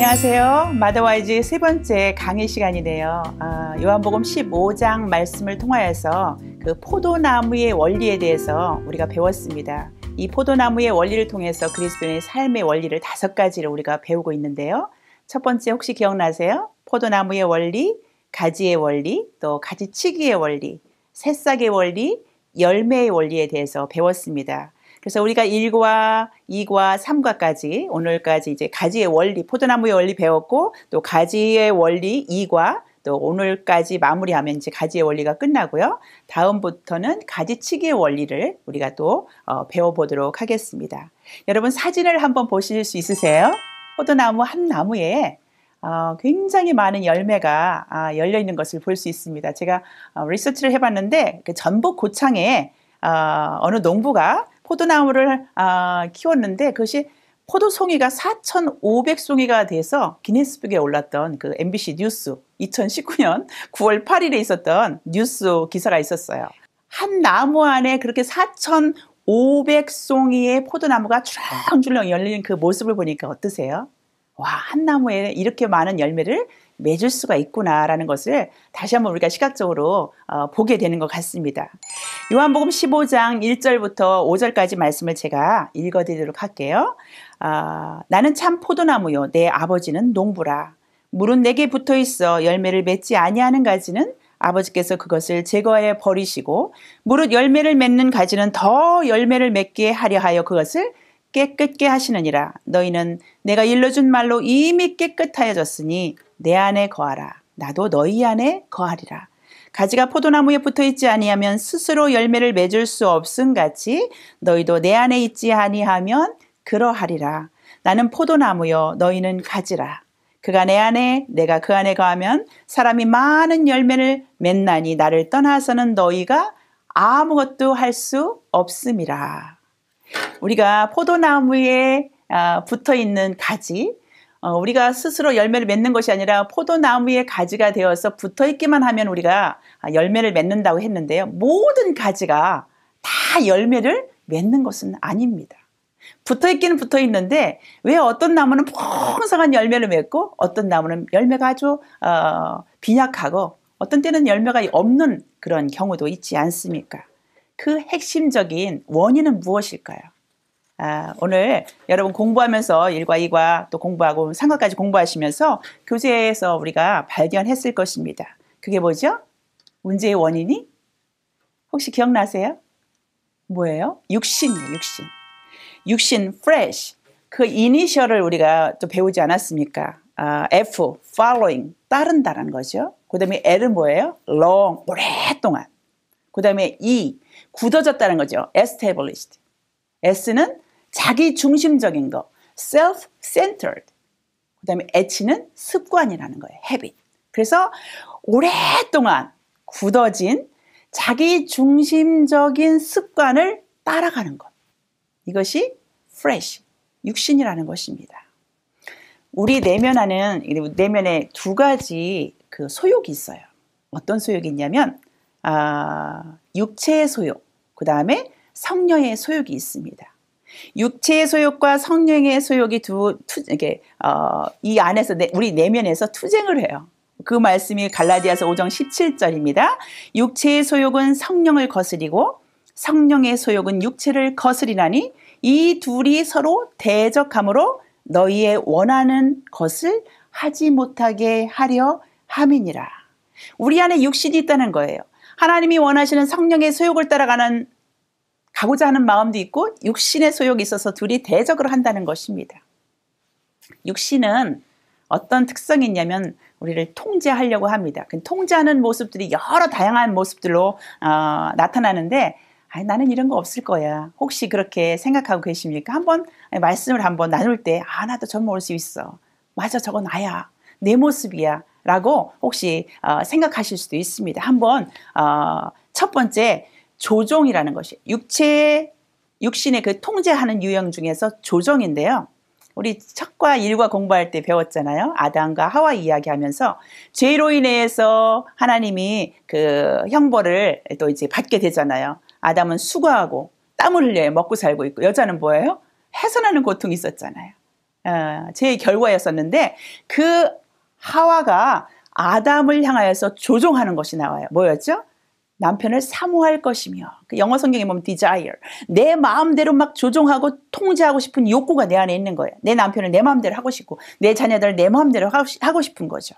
안녕하세요. 마더와이즈 세 번째 강의 시간이네요. 아, 요한복음 15장 말씀을 통하여서 그 포도나무의 원리에 대해서 우리가 배웠습니다. 이 포도나무의 원리를 통해서 그리스도인의 삶의 원리를 다섯 가지를 우리가 배우고 있는데요. 첫 번째 혹시 기억나세요? 포도나무의 원리, 가지의 원리, 또 가지치기의 원리, 새싹의 원리, 열매의 원리에 대해서 배웠습니다. 그래서 우리가 1과 2과 3과까지 오늘까지 이제 가지의 원리, 포도나무의 원리 배웠고 또 가지의 원리 2과 또 오늘까지 마무리하면 이제 가지의 원리가 끝나고요. 다음부터는 가지치기의 원리를 우리가 또 어, 배워보도록 하겠습니다. 여러분 사진을 한번 보실 수 있으세요? 포도나무 한 나무에 어, 굉장히 많은 열매가 아, 열려 있는 것을 볼 수 있습니다. 제가 어, 리서치를 해봤는데 그 전북 고창에 어, 어느 농부가 포도나무를 아, 키웠는데 그것이 포도송이가 4,500송이가 돼서 기네스북에 올랐던 그 MBC 뉴스 2019년 9월 8일에 있었던 뉴스 기사가 있었어요. 한 나무 안에 그렇게 4,500송이의 포도나무가 주렁주렁 열리는 그 모습을 보니까 어떠세요? 와, 한 나무에 이렇게 많은 열매를 맺을 수가 있구나라는 것을 다시 한번 우리가 시각적으로 어, 보게 되는 것 같습니다. 요한복음 15장 1절부터 5절까지 말씀을 제가 읽어드리도록 할게요. 아, 나는 참 포도나무요, 내 아버지는 농부라. 물은 내게 붙어 있어 열매를 맺지 아니하는 가지는 아버지께서 그것을 제거해 버리시고 무릇 열매를 맺는 가지는 더 열매를 맺게 하려 하여 그것을 깨끗게 하시느니라 너희는 내가 일러준 말로 이미 깨끗하여졌으니 내 안에 거하라. 나도 너희 안에 거하리라. 가지가 포도나무에 붙어 있지 아니하면 스스로 열매를 맺을 수 없음 같이 너희도 내 안에 있지 아니하면 그러하리라. 나는 포도나무여 너희는 가지라. 그가 내 안에 내가 그 안에 거하면 사람이 많은 열매를 맺나니 나를 떠나서는 너희가 아무것도 할 수 없음이라. 우리가 포도나무에 아, 붙어 있는 가지 어, 우리가 스스로 열매를 맺는 것이 아니라 포도나무의 가지가 되어서 붙어 있기만 하면 우리가 아, 열매를 맺는다고 했는데요. 모든 가지가 다 열매를 맺는 것은 아닙니다. 붙어 있기는 붙어 있는데 왜 어떤 나무는 풍성한 열매를 맺고 어떤 나무는 열매가 아주 어, 빈약하고 어떤 때는 열매가 없는 그런 경우도 있지 않습니까? 그 핵심적인 원인은 무엇일까요? 아, 오늘 여러분 공부하면서 일과이과또 공부하고 상과까지 공부하시면서 교재에서 우리가 발견했을 것입니다. 그게 뭐죠? 문제의 원인이? 혹시 기억나세요? 뭐예요? 육신이에요, 육신. 육신, fresh. 그 이니셜을 우리가 또 배우지 않았습니까? 아, F, following, 따른다라는 거죠. 그 다음에 L은 뭐예요? long, 오랫동안. 그 다음에 E, 굳어졌다는 거죠. established. S는 자기 중심적인 거, self-centered. 그 다음에 H는 습관이라는 거예요, habit. 그래서 오랫동안 굳어진 자기 중심적인 습관을 따라가는 것. 이것이 fresh, 육신이라는 것입니다. 우리 내면 안은, 내면에 두 가지 그 소욕이 있어요. 어떤 소욕이 있냐면, 아, 육체의 소욕, 그 다음에 성녀의 소욕이 있습니다. 육체의 소욕과 성령의 소욕이 두, 투, 이게, 어, 이 안에서, 내, 네, 우리 내면에서 투쟁을 해요. 그 말씀이 갈라디아서 5장 17절입니다. 육체의 소욕은 성령을 거스리고 성령의 소욕은 육체를 거스리나니 이 둘이 서로 대적함으로 너희의 원하는 것을 하지 못하게 하려 함이니라. 우리 안에 육신이 있다는 거예요. 하나님이 원하시는 성령의 소욕을 따라가는 가고자 하는 마음도 있고 육신의 소욕이 있어서 둘이 대적을 한다는 것입니다. 육신은 어떤 특성이 있냐면 우리를 통제하려고 합니다. 그 통제하는 모습들이 여러 다양한 모습들로 어, 나타나는데 아니, 나는 이런 거 없을 거야. 혹시 그렇게 생각하고 계십니까? 한번 말씀을 한번 나눌 때 아, 나도 저 먹을 수 있어. 맞아, 저건 나야. 내 모습이야. 라고 혹시 어, 생각하실 수도 있습니다. 한번 어, 첫 번째 조종이라는 것이 육체의 육신의 그 통제하는 유형 중에서 조종인데요. 우리 첫과 일과 공부할 때 배웠잖아요. 아담과 하와 이야기하면서 죄로 인해서 하나님이 그 형벌을 또 이제 받게 되잖아요. 아담은 수고하고 땀을 흘려 먹고 살고 있고 여자는 뭐예요? 해산하는 고통이 있었잖아요. 어, 죄의 결과였었는데 그 하와가 아담을 향하여서 조종하는 것이 나와요. 뭐였죠? 남편을 사모할 것이며 그 영어 성경에 보면 desire 내 마음대로 막 조종하고 통제하고 싶은 욕구가 내 안에 있는 거예요. 내 남편을 내 마음대로 하고 싶고 내 자녀들을 내 마음대로 하고 싶은 거죠.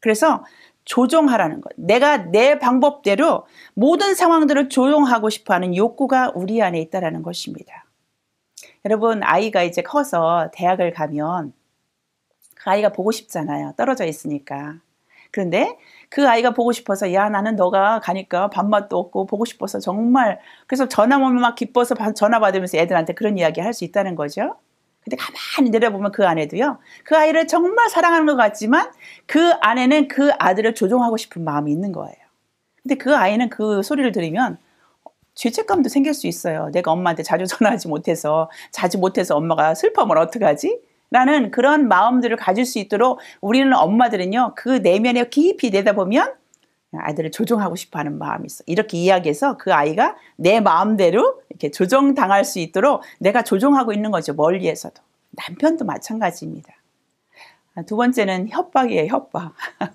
그래서 조종하라는 것. 내가 내 방법대로 모든 상황들을 조종하고 싶어하는 욕구가 우리 안에 있다라는 것입니다. 여러분 아이가 이제 커서 대학을 가면 그 아이가 보고 싶잖아요. 떨어져 있으니까. 그런데 그 아이가 보고 싶어서 야 나는 너가 가니까 밥맛도 없고 보고 싶어서 정말 그래서 전화 오면 막 기뻐서 전화 받으면서 애들한테 그런 이야기 할 수 있다는 거죠. 근데 가만히 내려보면 그 안에도요. 그 아이를 정말 사랑하는 것 같지만 그 안에는 그 아들을 조종하고 싶은 마음이 있는 거예요. 근데 그 아이는 그 소리를 들으면 죄책감도 생길 수 있어요. 내가 엄마한테 자주 전화하지 못해서 자지 못해서 엄마가 슬퍼하면 어떡하지? 라는 그런 마음들을 가질 수 있도록 우리는 엄마들은요, 그 내면에 깊이 내다보면 아이들을 조종하고 싶어 하는 마음이 있어. 이렇게 이야기해서 그 아이가 내 마음대로 이렇게 조종당할 수 있도록 내가 조종하고 있는 거죠. 멀리에서도. 남편도 마찬가지입니다. 아, 두 번째는 협박이에요, 협박.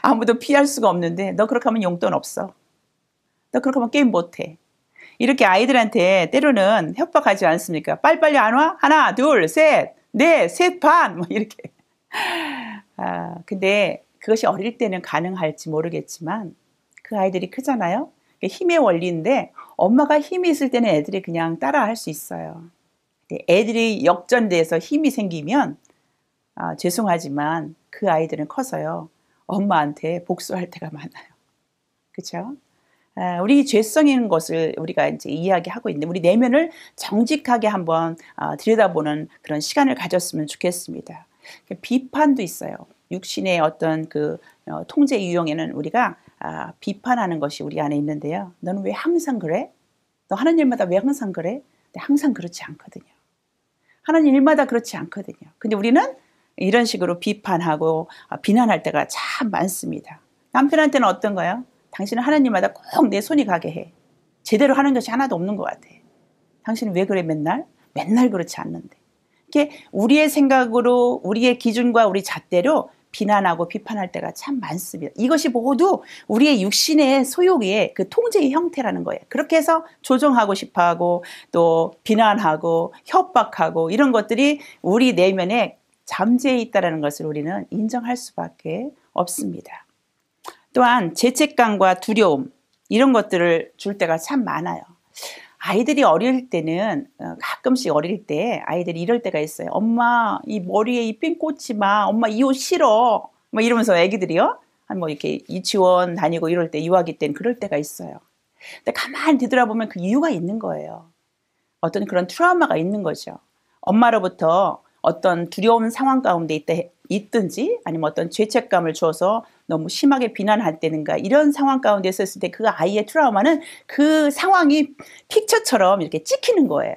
아무도 피할 수가 없는데, 너 그렇게 하면 용돈 없어. 너 그렇게 하면 게임 못 해. 이렇게 아이들한테 때로는 협박하지 않습니까? 빨리빨리 안 와? 하나, 둘, 셋. 네, 셋 반, 뭐 이렇게. 아, 근데 그것이 어릴 때는 가능할지 모르겠지만 그 아이들이 크잖아요. 그러니까 힘의 원리인데 엄마가 힘이 있을 때는 애들이 그냥 따라 할 수 있어요. 애들이 역전돼서 힘이 생기면 아, 죄송하지만 그 아이들은 커서요. 엄마한테 복수할 때가 많아요. 그렇죠? 예, 우리 죄성인 것을 우리가 이제 이야기하고 있는데 우리 내면을 정직하게 한번 아, 들여다보는 그런 시간을 가졌으면 좋겠습니다. 비판도 있어요. 육신의 어떤 그 어, 통제 유형에는 우리가 아, 비판하는 것이 우리 안에 있는데요. 너는 왜 항상 그래? 너 하는 일마다 왜 항상 그래? 항상 그렇지 않거든요. 하는 일마다 그렇지 않거든요. 근데 우리는 이런 식으로 비판하고 아, 비난할 때가 참 많습니다. 남편한테는 어떤거예요 당신은 하는 님마다꼭 내 손이 가게 해. 제대로 하는 것이 하나도 없는 것 같아. 당신은 왜 그래 맨날? 맨날 그렇지 않는데. 이렇게 우리의 생각으로 우리의 기준과 우리 잣대로 비난하고 비판할 때가 참 많습니다. 이것이 모두 우리의 육신의 소욕의 그 통제의 형태라는 거예요. 그렇게 해서 조정하고 싶어 하고 또 비난하고 협박하고 이런 것들이 우리 내면에 잠재해 있다는 것을 우리는 인정할 수밖에 없습니다. 또한 죄책감과 두려움 이런 것들을 줄 때가 참 많아요. 아이들이 어릴 때는 어, 가끔씩 어릴 때 아이들이 이럴 때가 있어요. 엄마 이 머리에 이 핀 꽂지 마. 엄마 이 옷 싫어. 뭐 이러면서 아기들이요. 한 뭐 이렇게 유치원 다니고 이럴 때 유아기 때는 그럴 때가 있어요. 근데 가만히 뒤돌아보면그 이유가 있는 거예요. 어떤 그런 트라우마가 있는 거죠. 엄마로부터 어떤 두려운 상황 가운데 있다, 있든지 아니면 어떤 죄책감을 줘서 너무 심하게 비난할 때는가 이런 상황 가운데 있었을 때 그 아이의 트라우마는 그 상황이 픽처처럼 이렇게 찍히는 거예요.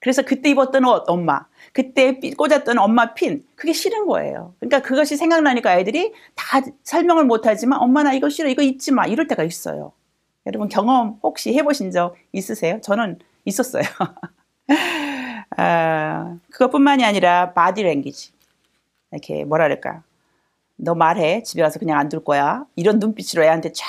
그래서 그때 입었던 옷 엄마, 그때 꽂았던 엄마 핀 그게 싫은 거예요. 그러니까 그것이 생각나니까 아이들이 다 설명을 못하지만 엄마 나 이거 싫어 이거 입지 마 이럴 때가 있어요. 여러분 경험 혹시 해보신 적 있으세요? 저는 있었어요. 어, 그것뿐만이 아니라 바디 랭귀지 이렇게 뭐라 그럴까 너 말해 집에 가서 그냥 안 둘 거야 이런 눈빛으로 애한테 쫙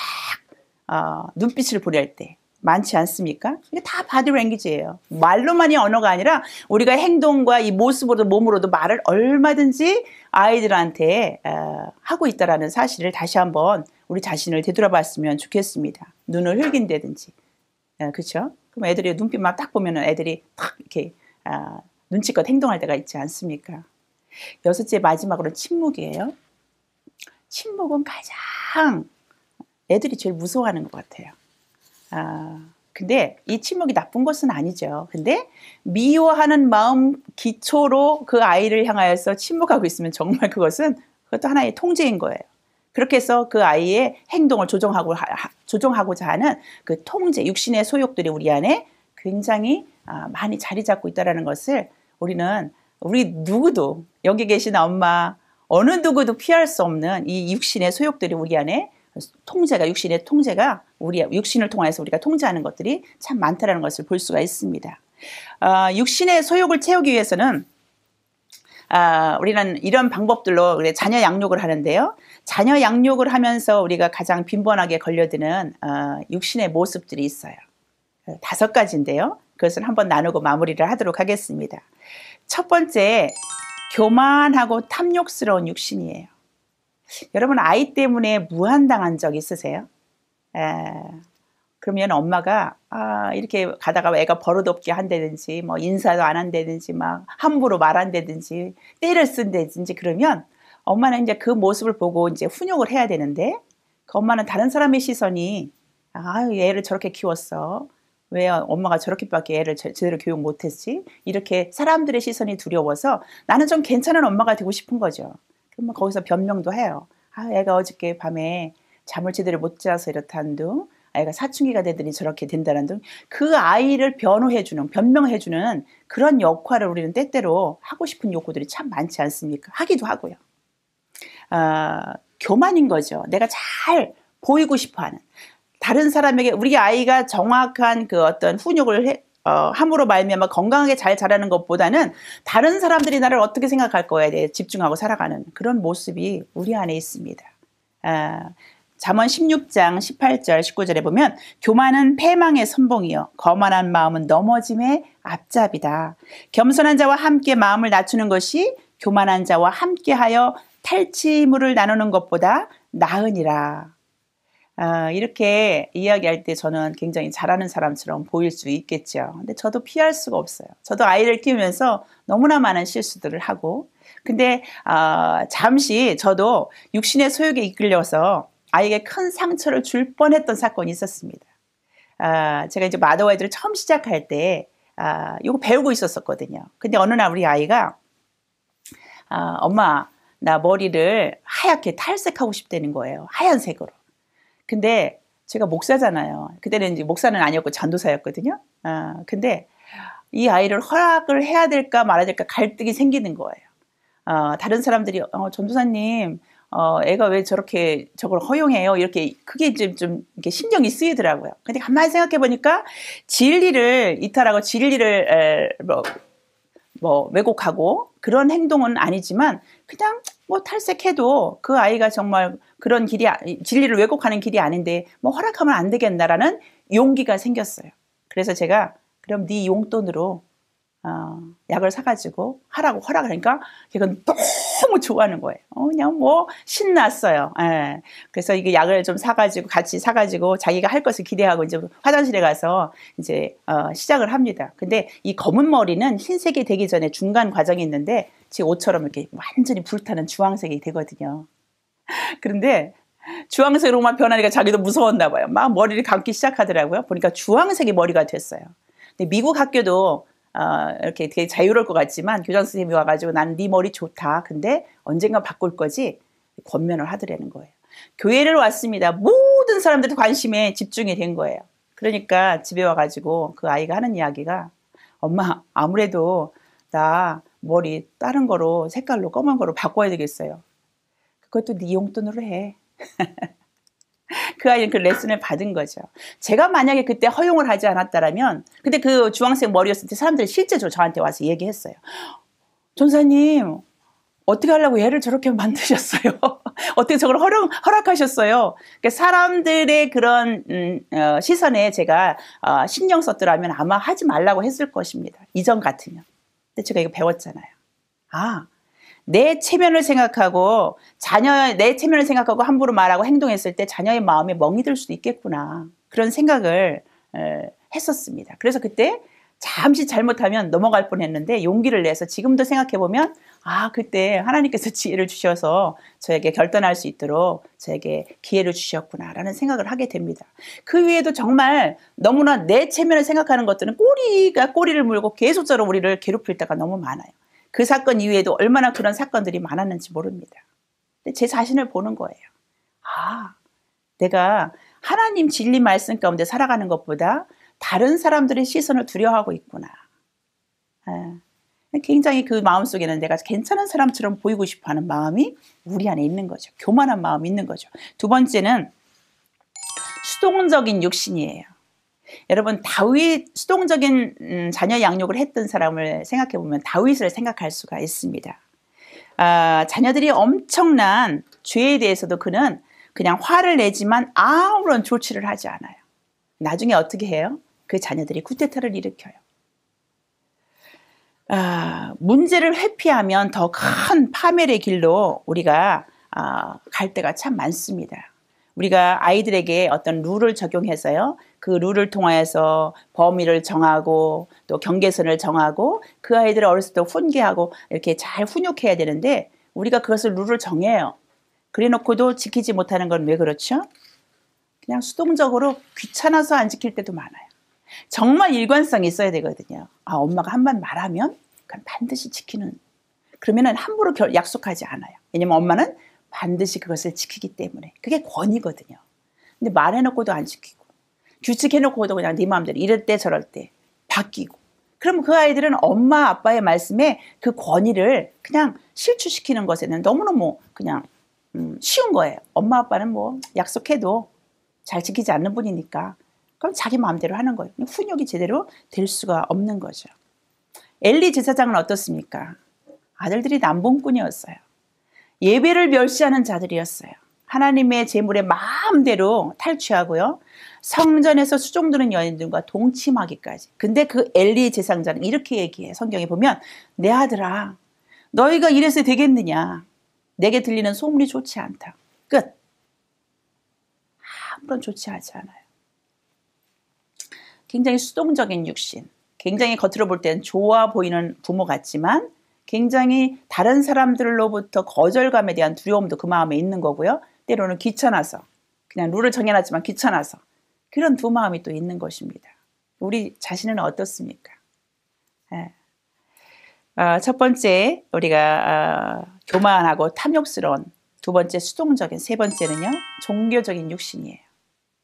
어, 눈빛을 보낼 때 많지 않습니까? 이게 다 바디 랭귀지예요. 말로만이 언어가 아니라 우리가 행동과 이 모습으로도 몸으로도 말을 얼마든지 아이들한테 어, 하고 있다라는 사실을 다시 한번 우리 자신을 되돌아봤으면 좋겠습니다. 눈을 흘긴다든지, 어, 그렇죠? 그럼 애들이 눈빛만 딱보면 애들이 탁 이렇게 아, 눈치껏 행동할 때가 있지 않습니까? 여섯째 마지막으로 침묵이에요. 침묵은 가장 애들이 제일 무서워하는 것 같아요. 아, 근데 이 침묵이 나쁜 것은 아니죠. 근데 미워하는 마음 기초로 그 아이를 향하여서 침묵하고 있으면 정말 그것은 그것도 하나의 통제인 거예요. 그렇게 해서 그 아이의 행동을 조정하고 조정하고자 하는 그 통제, 육신의 소욕들이 우리 안에 굉장히 아, 많이 자리 잡고 있다라는 것을 우리는 우리 누구도 여기 계신 엄마 어느 누구도 피할 수 없는 이 육신의 소욕들이 우리 안에 통제가 육신의 통제가 우리 육신을 통해서 우리가 통제하는 것들이 참 많다라는 것을 볼 수가 있습니다. 어, 육신의 소욕을 채우기 위해서는 아, 우리는 이런 방법들로 우리 자녀 양육을 하는데요. 자녀 양육을 하면서 우리가 가장 빈번하게 걸려드는 어, 육신의 모습들이 있어요. 다섯 가지인데요. 그것을 한번 나누고 마무리를 하도록 하겠습니다. 첫 번째, 교만하고 탐욕스러운 육신이에요. 여러분, 아이 때문에 무한당한 적 있으세요? 에, 그러면 엄마가 아, 이렇게 가다가 애가 버릇없게 한다든지 뭐 인사도 안 한다든지 막 함부로 말한다든지 때를 쓴다든지 그러면 엄마는 이제 그 모습을 보고 이제 훈육을 해야 되는데 그 엄마는 다른 사람의 시선이 아 얘를 저렇게 키웠어 왜 엄마가 저렇게밖에 애를 제대로 교육 못했지? 이렇게 사람들의 시선이 두려워서 나는 좀 괜찮은 엄마가 되고 싶은 거죠. 그러면 뭐 거기서 변명도 해요. 아, 애가 어저께 밤에 잠을 제대로 못 자서 이렇다는 둥, 아이가 사춘기가 되더니 저렇게 된다는 등그 아이를 변호해주는, 변명해주는 그런 역할을 우리는 때때로 하고 싶은 욕구들이 참 많지 않습니까? 하기도 하고요. 아, 교만인 거죠. 내가 잘 보이고 싶어 하는. 다른 사람에게 우리 아이가 정확한 그 어떤 훈육을 해, 어, 함으로 말미암아 건강하게 잘 자라는 것보다는 다른 사람들이 나를 어떻게 생각할 거에 대해 집중하고 살아가는 그런 모습이 우리 안에 있습니다. 아, 잠언 16장 18절 19절에 보면 교만은 패망의 선봉이요 거만한 마음은 넘어짐의 앞잡이다. 겸손한 자와 함께 마음을 낮추는 것이 교만한 자와 함께하여 탈취물을 나누는 것보다 나으니라. 아, 이렇게 이야기할 때 저는 굉장히 잘하는 사람처럼 보일 수 있겠죠. 근데 저도 피할 수가 없어요. 저도 아이를 키우면서 너무나 많은 실수들을 하고, 근데 아, 잠시 저도 육신의 소욕에 이끌려서 아이에게 큰 상처를 줄 뻔했던 사건이 있었습니다. 아, 제가 이제 마더와이드를 처음 시작할 때 아, 이거 배우고 있었었거든요. 근데 어느 날 우리 아이가 아, 엄마 나 머리를 하얗게 탈색하고 싶다는 거예요. 하얀색으로. 근데 제가 목사잖아요. 그때는 이제 목사는 아니었고 전도사였거든요. 아, 근데 이 아이를 허락을 해야 될까 말아야 될까 갈등이 생기는 거예요. 어, 다른 사람들이 어, 전도사님 어, 애가 왜 저렇게 저걸 허용해요? 이렇게 크게 좀, 좀 이렇게 신경이 쓰이더라고요. 근데 가만히 생각해 보니까 진리를 이탈하고 진리를 에, 뭐, 뭐 왜곡하고 그런 행동은 아니지만 그냥 뭐 탈색해도 그 아이가 정말 그런 길이 아, 진리를 왜곡하는 길이 아닌데 뭐 허락하면 안 되겠나라는 용기가 생겼어요. 그래서 제가 그럼 네 용돈으로 어, 약을 사가지고 하라고 허락을 하니까 걔가 너무 좋아하는 거예요. 어, 그냥 뭐 신났어요. 예. 그래서 이게 약을 좀 사가지고 같이 사가지고 자기가 할 것을 기대하고 이제 화장실에 가서 이제 어, 시작을 합니다. 근데 이 검은 머리는 흰색이 되기 전에 중간 과정이 있는데 지금 옷처럼 이렇게 완전히 불타는 주황색이 되거든요. 그런데 주황색으로만 변하니까 자기도 무서웠나 봐요. 막 머리를 감기 시작하더라고요. 보니까 주황색이 머리가 됐어요. 근데 미국 학교도 어, 이렇게 되게 자유로울 것 같지만 교장 선생님이 와가지고 난 네 머리 좋다. 근데 언젠가 바꿀 거지 권면을 하더라는 거예요. 교회를 왔습니다. 모든 사람들의 관심에 집중이 된 거예요. 그러니까 집에 와가지고 그 아이가 하는 이야기가 엄마 아무래도 나 머리 다른 거로 색깔로 검은 거로 바꿔야 되겠어요. 그것도 네 용돈으로 해. 그 아이는 그 레슨을 받은 거죠. 제가 만약에 그때 허용을 하지 않았다라면 근데 그 주황색 머리였을 때 사람들이 실제로 저한테 와서 얘기했어요. 전사님 어떻게 하려고 얘를 저렇게 만드셨어요? 어떻게 저걸 허락, 하셨어요 그러니까 사람들의 그런 음, 어, 시선에 제가 어, 신경 썼더라면 아마 하지 말라고 했을 것입니다. 이전 같으면. 근데 제가 이거 배웠잖아요. 아, 내 체면을 생각하고 자녀 의내 체면을 생각하고 함부로 말하고 행동했을 때 자녀의 마음에 멍이 들 수도 있겠구나 그런 생각을 했었습니다. 그래서 그때 잠시 잘못하면 넘어갈 뻔했는데 용기를 내서 지금도 생각해 보면 아 그때 하나님께서 지혜를 주셔서 저에게 결단할 수 있도록 저에게 기회를 주셨구나라는 생각을 하게 됩니다. 그 위에도 정말 너무나 내 체면을 생각하는 것들은 꼬리가 꼬리를 물고 계속적으로 우리를 괴롭힐 때가 너무 많아요. 그 사건 이후에도 얼마나 그런 사건들이 많았는지 모릅니다. 근데 제 자신을 보는 거예요. 아, 내가 하나님 진리 말씀 가운데 살아가는 것보다 다른 사람들의 시선을 두려워하고 있구나. 아, 굉장히 그 마음 속에는 내가 괜찮은 사람처럼 보이고 싶어 하는 마음이 우리 안에 있는 거죠. 교만한 마음이 있는 거죠. 두 번째는 수동적인 육신이에요. 여러분 다윗 수동적인 음, 자녀 양육을 했던 사람을 생각해 보면 다윗을 생각할 수가 있습니다. 아, 자녀들이 엄청난 죄에 대해서도 그는 그냥 화를 내지만 아무런 조치를 하지 않아요. 나중에 어떻게 해요? 그 자녀들이 쿠데타를 일으켜요. 아, 문제를 회피하면 더 큰 파멸의 길로 우리가 아, 갈 때가 참 많습니다. 우리가 아이들에게 어떤 룰을 적용해서요. 그 룰을 통해서 범위를 정하고 또 경계선을 정하고 그 아이들을 어렸을 때 훈계하고 이렇게 잘 훈육해야 되는데 우리가 그것을 룰을 정해요. 그래놓고도 지키지 못하는 건 왜 그렇죠? 그냥 수동적으로 귀찮아서 안 지킬 때도 많아요. 정말 일관성이 있어야 되거든요. 아, 엄마가 한 번 말하면 그건 반드시 지키는. 그러면은 함부로 결, 약속하지 않아요. 왜냐면 엄마는 반드시 그것을 지키기 때문에. 그게 권이거든요. 근데 말해놓고도 안 지키고, 규칙해놓고도 그냥 네 마음대로 이럴 때 저럴 때 바뀌고 그럼그 아이들은 엄마 아빠의 말씀에 그 권위를 그냥 실추시키는 것에는 너무너무 그냥 음, 쉬운 거예요. 엄마 아빠는 뭐 약속해도 잘 지키지 않는 분이니까 그럼 자기 마음대로 하는 거예요. 훈육이 제대로 될 수가 없는 거죠. 엘리 제사장은 어떻습니까? 아들들이 남봉꾼이었어요. 예배를 멸시하는 자들이었어요. 하나님의 재물에 마음대로 탈취하고요. 성전에서 수종드는 여인들과 동침하기까지. 근데 그 엘리 제상자는 이렇게 얘기해. 성경에 보면 내 아들아 너희가 이래서 되겠느냐. 내게 들리는 소문이 좋지 않다. 끝. 아무런 좋지 하지 않아요. 굉장히 수동적인 육신. 굉장히 겉으로 볼때 좋아 보이는 부모 같지만 굉장히 다른 사람들로부터 거절감에 대한 두려움도 그 마음에 있는 거고요. 때로는 귀찮아서 그냥 룰을 정해놨지만 귀찮아서 그런 두 마음이 또 있는 것입니다. 우리 자신은 어떻습니까? 예. 아, 첫 번째 우리가 아, 교만하고 탐욕스러운 두 번째 수동적인 세 번째는요 종교적인 육신이에요.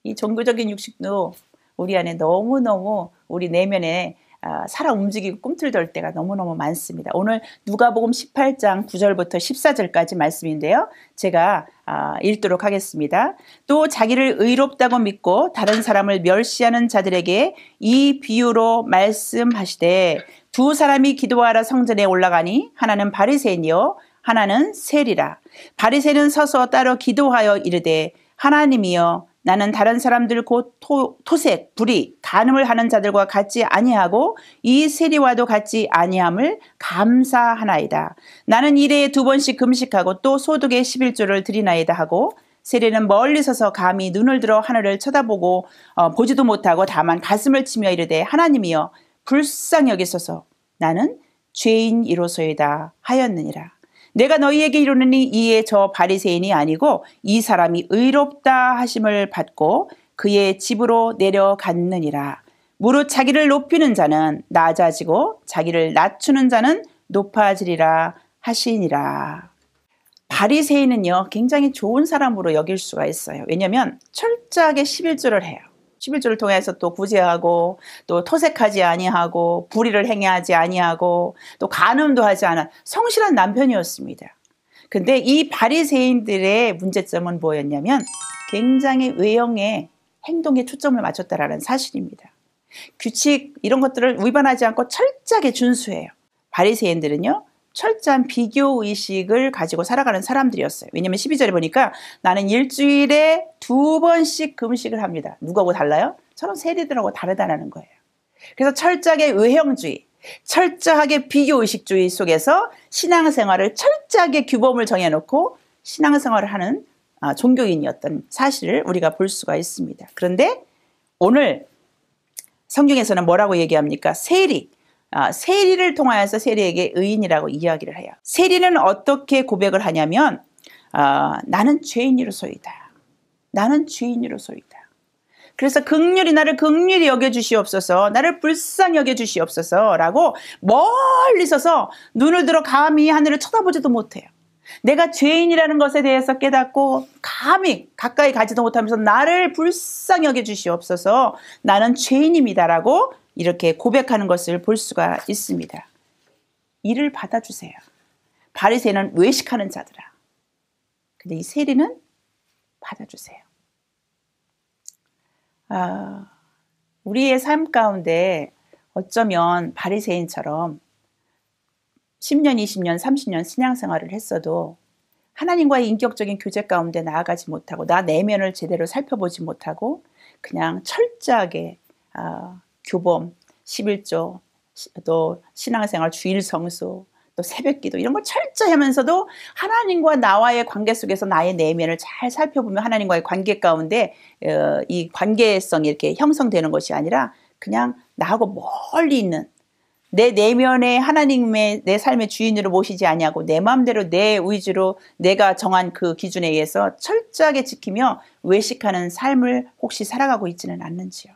이 종교적인 육신도 우리 안에 너무너무 우리 내면에 아, 살아 움직이고 꿈틀댈 때가 너무너무 많습니다. 오늘 누가복음 18장 9절부터 14절까지 말씀인데요. 제가 아, 읽도록 하겠습니다. 또 자기를 의롭다고 믿고 다른 사람을 멸시하는 자들에게 이 비유로 말씀하시되 두 사람이 기도하러 성전에 올라가니 하나는 바리새인이요 하나는 세리라. 바리새는 서서 따로 기도하여 이르되 하나님이여 나는 다른 사람들 곧 토, 토색, 불이 간음을 하는 자들과 같지 아니하고 이 세리와도 같지 아니함을 감사하나이다. 나는 이래에두 번씩 금식하고 또 소득의 11조를 드리나이다 하고 세례는 멀리 서서 감히 눈을 들어 하늘을 쳐다보고 어, 보지도 못하고 다만 가슴을 치며 이르되 하나님이여 불쌍히 여기소서 나는 죄인이로소이다 하였느니라. 내가 너희에게 이르느니 이에 저 바리새인이 아니고 이 사람이 의롭다 하심을 받고 그의 집으로 내려갔느니라. 무릇 자기를 높이는 자는 낮아지고 자기를 낮추는 자는 높아지리라 하시니라. 바리새인은요 굉장히 좋은 사람으로 여길 수가 있어요. 왜냐하면 철저하게 11조를 해요. 11조를 통해서 또 구제하고 또 토색하지 아니하고 불의를 행해하지 아니하고 또 간음도 하지 않은 성실한 남편이었습니다. 근데 이 바리새인들의 문제점은 뭐였냐면 굉장히 외형의 행동에 초점을 맞췄다라는 사실입니다. 규칙 이런 것들을 위반하지 않고 철저하게 준수해요. 바리새인들은요. 철저한 비교 의식을 가지고 살아가는 사람들이었어요. 왜냐면 12절에 보니까 나는 일주일에 두 번씩 금식을 합니다. 누구하고 달라요? 저런 세리들하고 다르다는 거예요. 그래서 철저하게 외형주의 철저하게 비교 의식주의 속에서 신앙생활을 철저하게 규범을 정해놓고 신앙생활을 하는 아, 종교인이었던 사실을 우리가 볼 수가 있습니다. 그런데 오늘 성경에서는 뭐라고 얘기합니까? 세리, 아, 세리를 통하여서 세리에게 의인이라고 이야기를 해요. 세리는 어떻게 고백을 하냐면 어, 나는 죄인으로소이다 나는 죄인으로소이다 그래서 극률이 나를 극률이 여겨주시옵소서, 나를 불쌍히 여겨주시옵소서라고 멀리 서서 눈을 들어 감히 하늘을 쳐다보지도 못해요. 내가 죄인이라는 것에 대해서 깨닫고 감히 가까이 가지도 못하면서 나를 불쌍히 여겨 주시옵소서 나는 죄인입니다라고 이렇게 고백하는 것을 볼 수가 있습니다. 이를 받아주세요. 바리새는 외식하는 자들아. 근데 이 세리는 받아주세요. 아, 우리의 삶 가운데 어쩌면 바리새인처럼 10년, 20년, 30년 신앙 생활을 했어도 하나님과의 인격적인 교제 가운데 나아가지 못하고 나 내면을 제대로 살펴보지 못하고 그냥 철저하게 아, 교범, 11조, 또 신앙생활 주일 성수, 또 새벽기도 이런 걸 철저히 하면서도 하나님과 나와의 관계 속에서 나의 내면을 잘 살펴보면 하나님과의 관계 가운데 어, 이 관계성이 이렇게 형성되는 것이 아니라 그냥 나하고 멀리 있는 내 내면에 하나님의 내 삶의 주인으로 모시지 아니하고 내 마음대로 내 의지로 내가 정한 그 기준에 의해서 철저하게 지키며 외식하는 삶을 혹시 살아가고 있지는 않는지요.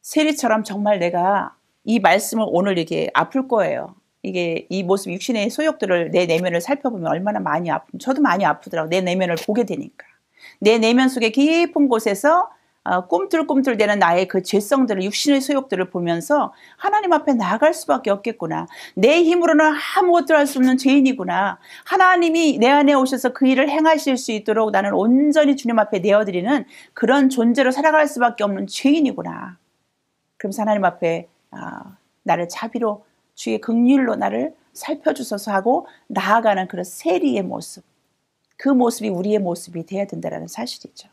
세리처럼 정말 내가 이 말씀을 오늘 이게 아플 거예요. 이게 이 모습 육신의 소욕들을 내 내면을 살펴보면 얼마나 많이 아픈 저도 많이 아프더라고 내 내면을 보게 되니까 내 내면 속에 깊은 곳에서 어, 꼼틀꼼틀대는 나의 그 죄성들을 육신의 소욕들을 보면서 하나님 앞에 나아갈 수밖에 없겠구나. 내 힘으로는 아무것도 할 수 없는 죄인이구나. 하나님이 내 안에 오셔서 그 일을 행하실 수 있도록 나는 온전히 주님 앞에 내어드리는 그런 존재로 살아갈 수밖에 없는 죄인이구나. 그럼서 하나님 앞에 어, 나를 자비로 주의 극률로 나를 살펴주소서 하고 나아가는 그런 세리의 모습. 그 모습이 우리의 모습이 돼야 된다는 사실이죠.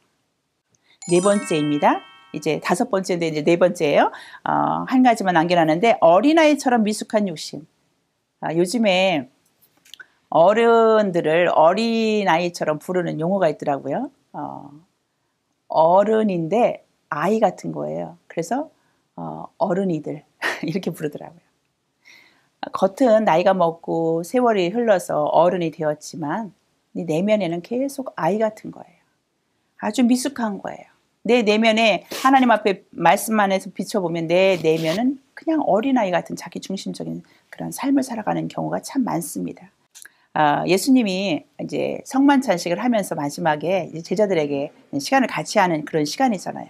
네 번째입니다. 이제 다섯 번째인데 이제 네 번째예요. 어, 한 가지만 남겨놨는데 어린아이처럼 미숙한 욕심. 아, 요즘에 어른들을 어린아이처럼 부르는 용어가 있더라고요. 어, 어른인데 아이 같은 거예요. 그래서 어, 어른이들 이렇게 부르더라고요. 겉은 나이가 먹고 세월이 흘러서 어른이 되었지만 내면에는 계속 아이 같은 거예요. 아주 미숙한 거예요. 내 내면에 하나님 앞에 말씀만 해서 비춰보면 내 내면은 그냥 어린아이 같은 자기 중심적인 그런 삶을 살아가는 경우가 참 많습니다. 아, 예수님이 이제 성만찬식을 하면서 마지막에 제자들에게 시간을 같이 하는 그런 시간이잖아요.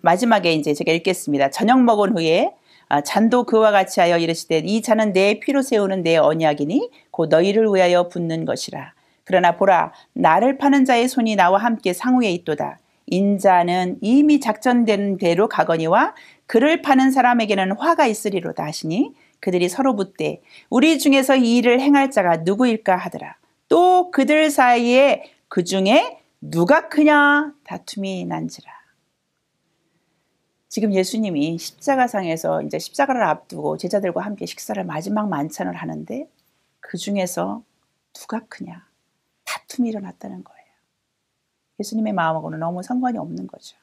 마지막에 이제 제가 읽겠습니다. 저녁 먹은 후에 아, 잔도 그와 같이 하여 이르시되 이 잔은 내 피로 세우는 내 언약이니 곧 너희를 위하여 붓는 것이라. 그러나 보라 나를 파는 자의 손이 나와 함께 상우에 있도다. 인자는 이미 작전된 대로 가거니와 그를 파는 사람에게는 화가 있으리로다 하시니 그들이 서로 묻되 우리 중에서 이 일을 행할 자가 누구일까 하더라. 또 그들 사이에 그 중에 누가 크냐 다툼이 난지라. 지금 예수님이 십자가상에서 이제 십자가를 앞두고 제자들과 함께 식사를 마지막 만찬을 하는데 그 중에서 누가 크냐 다툼이 일어났다는 거예요. 예수님의 마음하고는 너무 상관이 없는 거죠.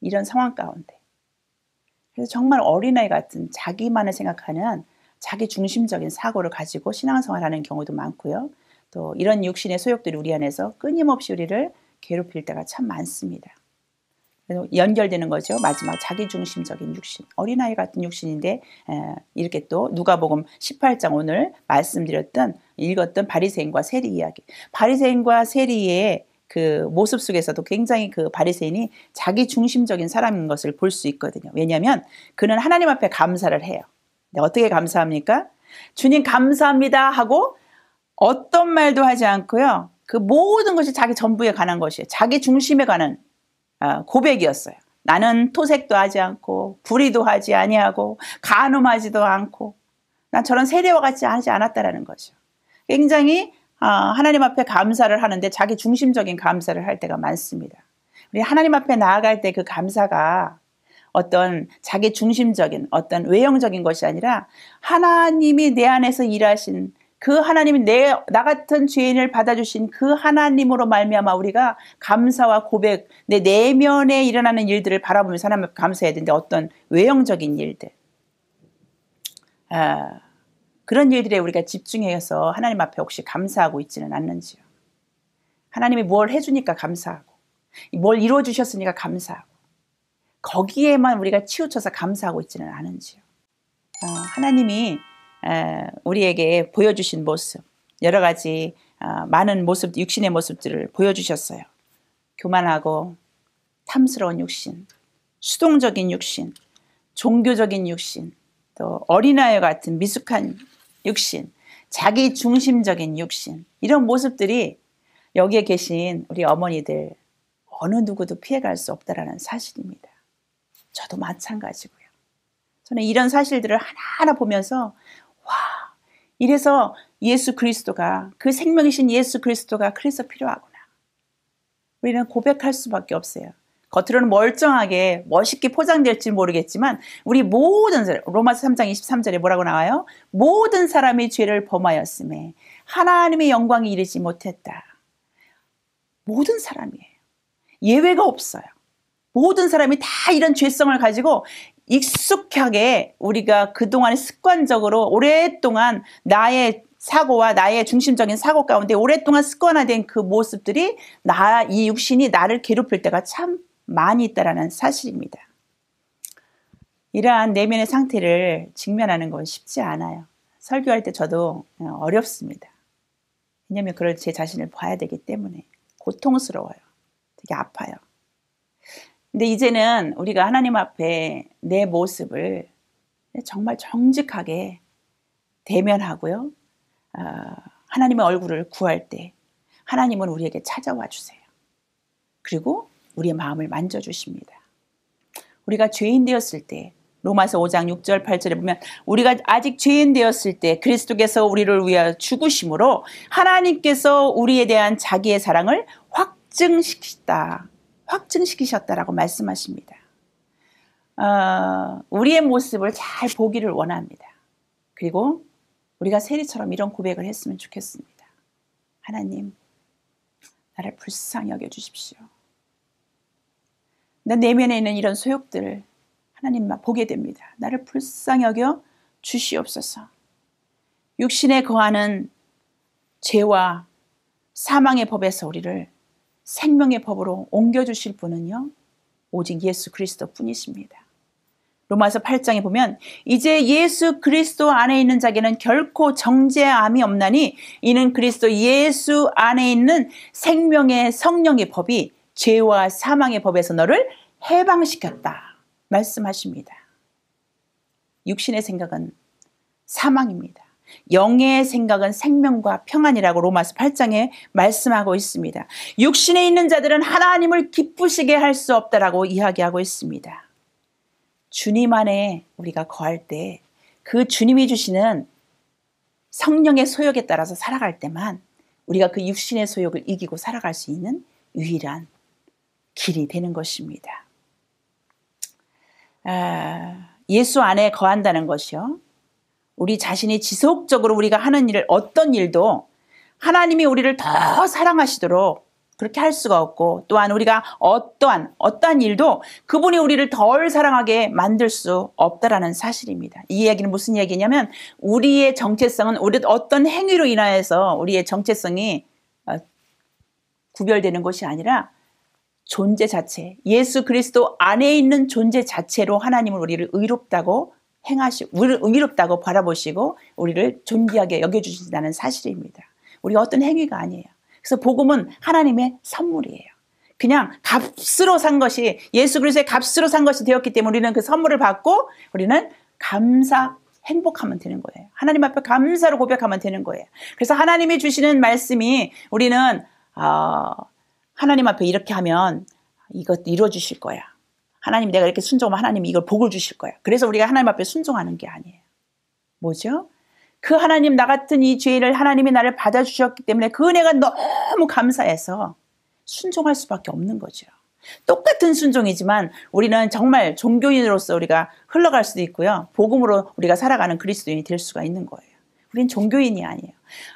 이런 상황 가운데. 그래서 정말 어린아이 같은 자기만을 생각하는 자기 중심적인 사고를 가지고 신앙생활 하는 경우도 많고요. 또 이런 육신의 소욕들이 우리 안에서 끊임없이 우리를 괴롭힐 때가 참 많습니다. 그래서 연결되는 거죠. 마지막 자기중심적인 육신. 어린아이 같은 육신인데 이렇게 또 누가복음 18장 오늘 말씀드렸던 읽었던 바리새인과 세리 이야기. 바리새인과 세리의 그 모습 속에서도 굉장히 그 바리새인이 자기 중심적인 사람인 것을 볼 수 있거든요. 왜냐하면 그는 하나님 앞에 감사를 해요. 어떻게 감사합니까? 주님 감사합니다 하고 어떤 말도 하지 않고요. 그 모든 것이 자기 전부에 관한 것이에요. 자기 중심에 관한 아, 고백이었어요. 나는 토색도 하지 않고 불의도 하지 아니하고 간음하지도 않고 난 저런 세대와 같이 하지 않았다라는 거죠. 굉장히 아, 하나님 앞에 감사를 하는데 자기 중심적인 감사를 할 때가 많습니다. 우리 하나님 앞에 나아갈 때 그 감사가 어떤 자기 중심적인 어떤 외형적인 것이 아니라 하나님이 내 안에서 일하신 그 하나님이 내 나 같은 죄인을 받아주신 그 하나님으로 말미암아 우리가 감사와 고백 내 내면에 일어나는 일들을 바라보면서 하나님 감사해야 되는데 어떤 외형적인 일들 아, 그런 일들에 우리가 집중해서 하나님 앞에 혹시 감사하고 있지는 않는지요. 하나님이 뭘 해주니까 감사하고, 뭘 이루어 주셨으니까 감사하고, 거기에만 우리가 치우쳐서 감사하고 있지는 않은지요. 어, 하나님이 어, 우리에게 보여주신 모습, 여러 가지 어, 많은 모습, 육신의 모습들을 보여주셨어요. 교만하고 탐스러운 육신, 수동적인 육신, 종교적인 육신, 또 어린아이 같은 미숙한 육신, 자기 중심적인 육신 이런 모습들이 여기에 계신 우리 어머니들 어느 누구도 피해갈 수 없다라는 사실입니다. 저도 마찬가지고요. 저는 이런 사실들을 하나하나 보면서 와 이래서 예수 그리스도가 그 생명이신 예수 그리스도가 그래서 필요하구나. 우리는 고백할 수밖에 없어요. 겉으로는 멀쩡하게 멋있게 포장될지 모르겠지만 우리 모든 사람, 로마서 3장 23절에 뭐라고 나와요? 모든 사람이 죄를 범하였음에 하나님의 영광이 이르지 못했다. 모든 사람이에요. 예외가 없어요. 모든 사람이 다 이런 죄성을 가지고 익숙하게 우리가 그동안 습관적으로 오랫동안 나의 사고와 나의 중심적인 사고 가운데 오랫동안 습관화된 그 모습들이 나, 이 육신이 나를 괴롭힐 때가 참 많이 있다라는 사실입니다. 이러한 내면의 상태를 직면하는 건 쉽지 않아요. 설교할 때 저도 어, 어렵습니다. 왜냐하면 그럴제 자신을 봐야 되기 때문에 고통스러워요. 되게 아파요. 근데 이제는 우리가 하나님 앞에 내 모습을 정말 정직하게 대면하고요. 어, 하나님의 얼굴을 구할 때 하나님은 우리에게 찾아와 주세요. 그리고 우리의 마음을 만져주십니다. 우리가 죄인 되었을 때 로마서 5장 6절 8절에 보면 우리가 아직 죄인 되었을 때 그리스도께서 우리를 위하여 죽으심으로 하나님께서 우리에 대한 자기의 사랑을 확증시키다 확증시키셨다라고 말씀하십니다. 어, 우리의 모습을 잘 보기를 원합니다. 그리고 우리가 세리처럼 이런 고백을 했으면 좋겠습니다. 하나님, 나를 불쌍히 여겨 주십시오. 내 내면에 있는 이런 소욕들을 하나님만 보게 됩니다. 나를 불쌍히 여겨 주시옵소서. 육신에 거하는 죄와 사망의 법에서 우리를 생명의 법으로 옮겨주실 분은요, 오직 예수 그리스도 뿐이십니다. 로마서 8장에 보면 이제 예수 그리스도 안에 있는 자에게는 결코 정죄함이 없나니 이는 그리스도 예수 안에 있는 생명의 성령의 법이 죄와 사망의 법에서 너를 해방시켰다. 말씀하십니다. 육신의 생각은 사망입니다. 영의 생각은 생명과 평안이라고 로마서 8장에 말씀하고 있습니다. 육신에 있는 자들은 하나님을 기쁘시게 할 수 없다라고 이야기하고 있습니다. 주님 안에 우리가 거할 때 그 주님이 주시는 성령의 소욕에 따라서 살아갈 때만 우리가 그 육신의 소욕을 이기고 살아갈 수 있는 유일한 길이 되는 것입니다. 아, 예수 안에 거한다는 것이요. 우리 자신이 지속적으로 우리가 하는 일, 어떤 일도 하나님이 우리를 더 사랑하시도록 그렇게 할 수가 없고 또한 우리가 어떠한 어떠한 일도 그분이 우리를 덜 사랑하게 만들 수 없다라는 사실입니다. 이 이야기는 무슨 이야기냐면 우리의 정체성은 우리 어떤 행위로 인하여서 우리의 정체성이 어, 구별되는 것이 아니라 존재 자체, 예수 그리스도 안에 있는 존재 자체로 하나님은 우리를 의롭다고 행하시 우리를 의롭다고 바라보시고, 우리를 존귀하게 여겨주신다는 사실입니다. 우리 어떤 행위가 아니에요. 그래서 복음은 하나님의 선물이에요. 그냥 값으로 산 것이 예수 그리스도의 값으로 산 것이 되었기 때문에 우리는 그 선물을 받고 우리는 감사 행복하면 되는 거예요. 하나님 앞에 감사로 고백하면 되는 거예요. 그래서 하나님이 주시는 말씀이 우리는 어, 하나님 앞에 이렇게 하면 이것 이루어 주실 거야. 하나님 내가 이렇게 순종하면 하나님이 이걸 복을 주실 거야. 그래서 우리가 하나님 앞에 순종하는 게 아니에요. 뭐죠? 그 하나님 나 같은 이 죄인을 하나님이 나를 받아 주셨기 때문에 그 은혜가 너무 감사해서 순종할 수밖에 없는 거죠. 똑같은 순종이지만 우리는 정말 종교인으로서 우리가 흘러갈 수도 있고요. 복음으로 우리가 살아가는 그리스도인이 될 수가 있는 거예요. 우린 종교인이 아니에요.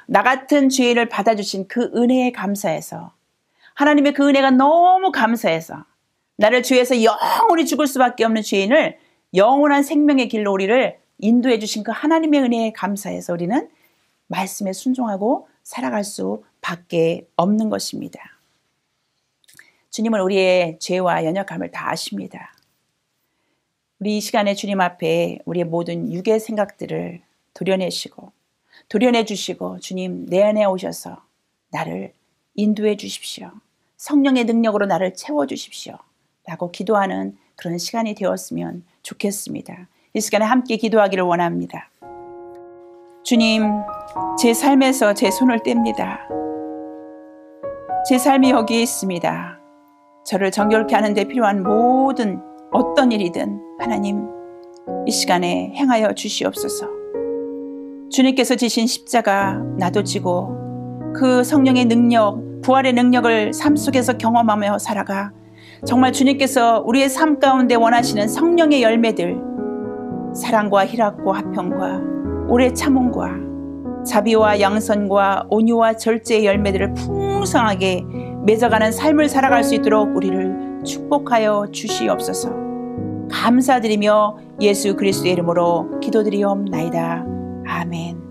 나 같은 죄인을 받아주신 그 은혜에 감사해서 하나님의 그 은혜가 너무 감사해서 나를 죄에서 영원히 죽을 수밖에 없는 죄인을 영원한 생명의 길로 우리를 인도해 주신 그 하나님의 은혜에 감사해서 우리는 말씀에 순종하고 살아갈 수밖에 없는 것입니다. 주님은 우리의 죄와 연약함을 다 아십니다. 우리 이 시간에 주님 앞에 우리의 모든 육의 생각들을 도려내시고 도려내 주시고 주님 내 안에 오셔서 나를 인도해 주십시오. 성령의 능력으로 나를 채워 주십시오. 라고 기도하는 그런 시간이 되었으면 좋겠습니다. 이 시간에 함께 기도하기를 원합니다. 주님, 제 삶에서 제 손을 뗍니다. 제 삶이 여기에 있습니다. 저를 정결케 하는데 필요한 모든 어떤 일이든 하나님, 이 시간에 행하여 주시옵소서. 주님께서 지신 십자가 나도 지고 그 성령의 능력, 부활의 능력을 삶 속에서 경험하며 살아가 정말 주님께서 우리의 삶 가운데 원하시는 성령의 열매들, 사랑과 희락과 화평과 오래 참음과 자비와 양선과 온유와 절제의 열매들을 풍성하게 맺어가는 삶을 살아갈 수 있도록 우리를 축복하여 주시옵소서. 감사드리며 예수 그리스도의 이름으로 기도드리옵나이다. 아멘.